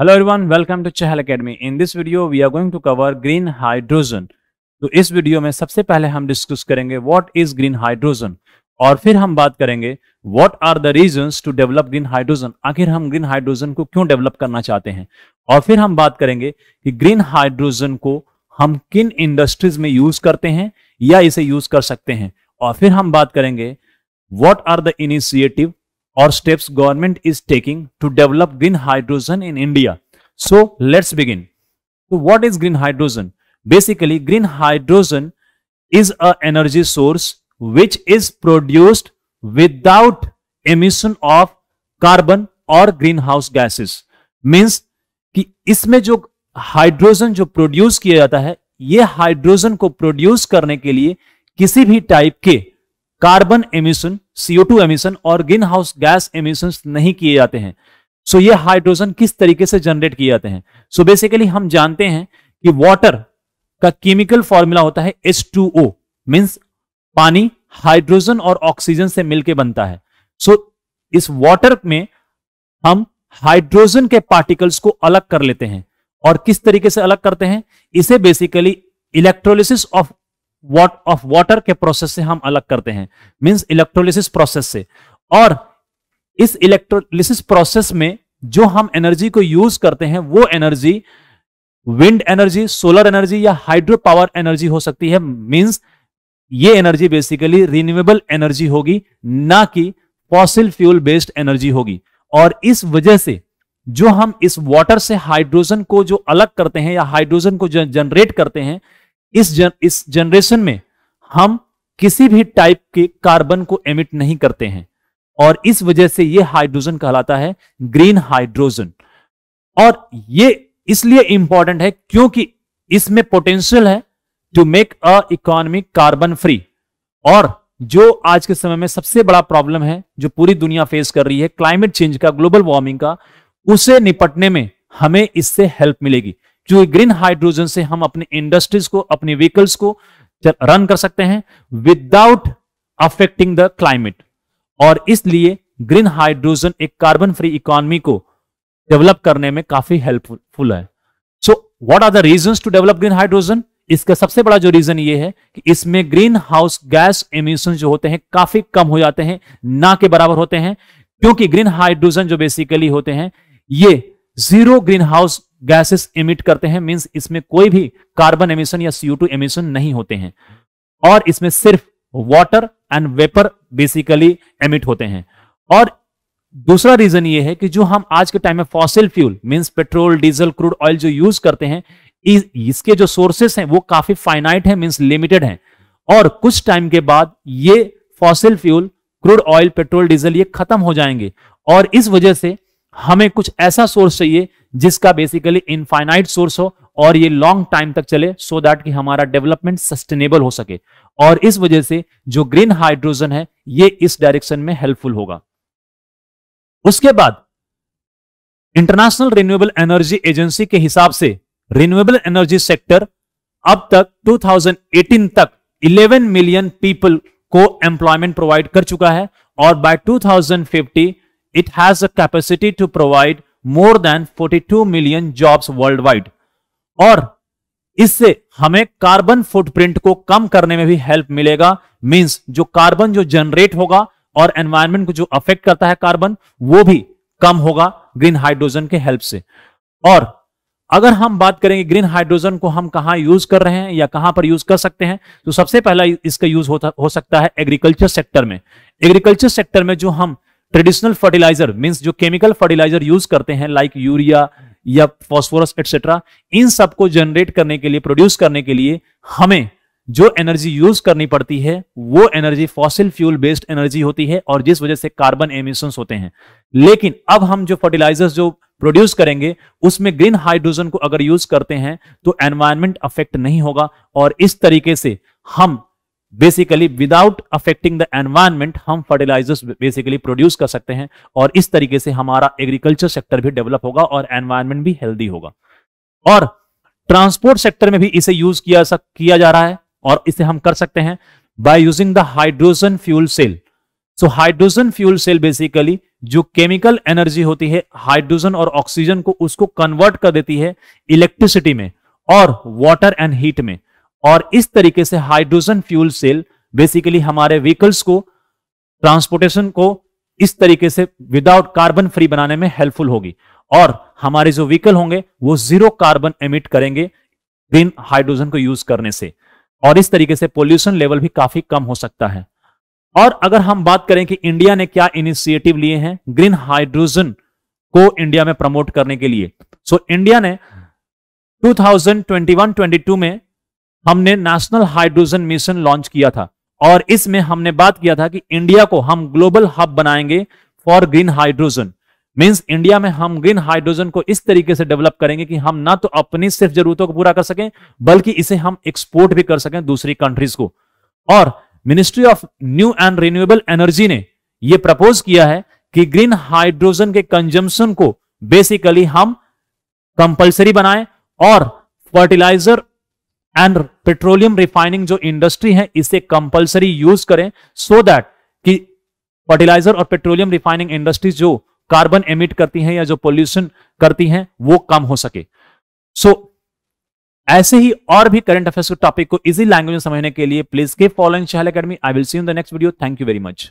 Hello everyone welcome to Chahal academy in this video we are going to cover green hydrogen तो इस video में सबसे पहले हम डिस्कस करेंगे व्हाट इज ग्रीन हाइड्रोजन और फिर हम बात करेंगे what are the reasons to develop green hydrogen आखिर हम ग्रीन हाइड्रोजन को क्यों डेवलप करना चाहते हैं और फिर हम बात करेंगे कि ग्रीन हाइड्रोजन को हम किन इंडस्ट्रीज में यूज करते हैं या इसे यूज कर सकते हैं और फिर हम बात करेंगे what are the initiative or steps government is taking to develop green hydrogen in India. So let's begin. So what is green hydrogen? Basically, green hydrogen is a energy source which is produced without emission of carbon और greenhouse gases means कि इसमें जो hydrogen जो produce किया जाता है ये hydrogen को प्रोड्यूस करने के लिए किसी भी टाइप के कार्बन एमिशन CO2 एमिशन और ग्रीन हाउस गैस एमिशन नहीं किए जाते हैं सो so, ये हाइड्रोजन किस तरीके से जनरेट किए जाते हैं सो so, बेसिकली हम जानते हैं कि वाटर का केमिकल फॉर्मूला होता है एस टू ओ मीन्स पानी हाइड्रोजन और ऑक्सीजन से मिलकर बनता है सो so, इस वाटर में हम हाइड्रोजन के पार्टिकल्स को अलग कर लेते हैं और किस तरीके से अलग करते हैं इसे basically electrolysis of watt of water के प्रोसेस से हम अलग करते हैं मीन्स इलेक्ट्रोलिसिस प्रोसेस से और इस इलेक्ट्रोलिसिस प्रोसेस में जो हम एनर्जी को यूज करते हैं वो energy wind energy solar energy या हाइड्रो पावर एनर्जी हो सकती है मींस ये एनर्जी बेसिकली रिन्यूएबल एनर्जी होगी ना कि फॉसिल फ्यूल बेस्ड एनर्जी होगी और इस वजह से जो हम इस वाटर से हाइड्रोजन को जो अलग करते हैं या हाइड्रोजन को जनरेट करते हैं इस जन, इस जनरेशन में हम किसी भी टाइप के कार्बन को एमिट नहीं करते हैं और इस वजह से ये हाइड्रोजन कहलाता है ग्रीन हाइड्रोजन और ये इसलिए इंपॉर्टेंट है क्योंकि इसमें पोटेंशियल है to make a economy carbon free और जो आज के समय में सबसे बड़ा प्रॉब्लम है जो पूरी दुनिया फेस कर रही है क्लाइमेट चेंज का ग्लोबल वार्मिंग का उसे निपटने में हमें इससे हेल्प मिलेगी जो ग्रीन हाइड्रोजन से हम अपने इंडस्ट्रीज को अपने व्हीकल्स को रन कर सकते हैं विदाउट अफेक्टिंग द क्लाइमेट और इसलिए ग्रीन हाइड्रोजन एक कार्बन फ्री इकोनॉमी को डेवलप करने में काफी हेल्पफुल है so what are the reason to develop green hydrogen इसका सबसे बड़ा जो रीजन ये है कि इसमें ग्रीन हाउस गैस इमिशन जो होते हैं काफी कम हो जाते हैं ना के बराबर होते हैं क्योंकि ग्रीन हाइड्रोजन जो बेसिकली होते हैं ये zero green house gases emit करते हैं मींस इसमें कोई भी कार्बन एमिशन या सीओ एमिशन नहीं होते हैं और इसमें सिर्फ water and vapour basically emit होते हैं और दूसरा रीजन ये है कि जो हम आज के टाइम में fossil fuel means petrol diesel crude oil जो यूज करते हैं इस, इसके जो सोर्सेस हैं वो काफी फाइनाइट है मीन्स लिमिटेड है और कुछ टाइम के बाद ये fossil fuel crude oil petrol diesel ये खत्म हो जाएंगे और इस वजह से हमें कुछ ऐसा सोर्स चाहिए जिसका बेसिकली इनफाइनाइट सोर्स हो और ये लॉन्ग टाइम तक चले सो so दैट कि हमारा डेवलपमेंट सस्टेनेबल हो सके और इस वजह से जो ग्रीन हाइड्रोजन है ये इस डायरेक्शन में हेल्पफुल होगा उसके बाद इंटरनेशनल रिन्यूएबल एनर्जी एजेंसी के हिसाब से रिन्यूएबल एनर्जी सेक्टर अब तक 2018 तक 11 मिलियन पीपल को एम्प्लॉयमेंट प्रोवाइड कर चुका है और by 2050 it has a capacity to provide more than 42 million jobs world wide और इससे हमें कार्बन फुटप्रिंट को कम करने में भी हेल्प मिलेगा मींस जो कार्बन जो जनरेट होगा और एनवायरमेंट को जो अफेक्ट करता है कार्बन वो भी कम होगा ग्रीन हाइड्रोजन के हेल्प से और अगर हम बात करेंगे ग्रीन हाइड्रोजन को हम कहा यूज कर रहे हैं या कहां पर यूज कर सकते हैं तो सबसे पहला इसका यूज होता हो सकता है एग्रीकल्चर सेक्टर में एग्रीकल्चर सेक्टर में जो हम ट्रेडिशनल फर्टिलाइजर मीन्स जो केमिकल फर्टिलाइजर यूज करते हैं लाइक यूरिया या फॉस्फोरस एटसेट्रा इन सबको जनरेट करने के लिए प्रोड्यूस करने के लिए हमें जो एनर्जी यूज करनी पड़ती है वो energy fossil fuel based energy होती है और जिस वजह से कार्बन एमिशन होते हैं लेकिन अब हम जो फर्टिलाइजर्स जो प्रोड्यूस करेंगे उसमें ग्रीन हाइड्रोजन को अगर यूज करते हैं तो एनवायरमेंट अफेक्ट नहीं होगा और इस तरीके से हम basically without affecting the environment हम फर्टिलाइजर्स बेसिकली प्रोड्यूस कर सकते हैं और इस तरीके से हमारा एग्रीकल्चर सेक्टर भी डेवलप होगा और एनवायरमेंट भी हेल्दी होगा और ट्रांसपोर्ट सेक्टर में भी इसे यूज किया सक, किया जा रहा है और इसे हम कर सकते हैं by using the hydrogen fuel cell so hydrogen fuel cell basically जो केमिकल एनर्जी होती है हाइड्रोजन और ऑक्सीजन को उसको कन्वर्ट कर देती है इलेक्ट्रिसिटी में और वाटर एंड हीट में और इस तरीके से हाइड्रोजन फ्यूल सेल बेसिकली हमारे व्हीकल्स को ट्रांसपोर्टेशन को इस तरीके से विदाउट कार्बन फ्री बनाने में हेल्पफुल होगी और हमारे जो व्हीकल होंगे वो जीरो कार्बन एमिट करेंगे बिन हाइड्रोजन को यूज करने से और इस तरीके से पोल्यूशन लेवल भी काफी कम हो सकता है और अगर हम बात करें कि इंडिया ने क्या इनिशिएटिव लिए हैं ग्रीन हाइड्रोजन को इंडिया में प्रमोट करने के लिए सो so, इंडिया ने 2021-22 में हमने नेशनल हाइड्रोजन मिशन लॉन्च किया था और इसमें हमने बात किया था कि इंडिया को हम ग्लोबल हब बनाएंगे for green hydrogen means India में हम ग्रीन हाइड्रोजन को इस तरीके से डेवलप करेंगे कि हम ना तो अपनी सिर्फ जरूरतों को पूरा कर सकें बल्कि इसे हम एक्सपोर्ट भी कर सकें दूसरी कंट्रीज को और ministry of new and renewable energy ने यह प्रपोज किया है कि ग्रीन हाइड्रोजन के कंजम्पन को बेसिकली हम कंपल्सरी बनाएं और फर्टिलाइजर एंड पेट्रोलियम रिफाइनिंग जो इंडस्ट्री है इसे कंपलसरी यूज करें सो so दैट कि फर्टिलाइजर और पेट्रोलियम रिफाइनिंग इंडस्ट्री जो कार्बन एमिट करती हैं या जो पोल्यूशन करती हैं वो कम हो सके सो so, ऐसे ही और भी करंट अफेयर्स के टॉपिक को इजी लैंग्वेज में समझने के लिए please keep following Chahal academy I will see in the next video thank you very much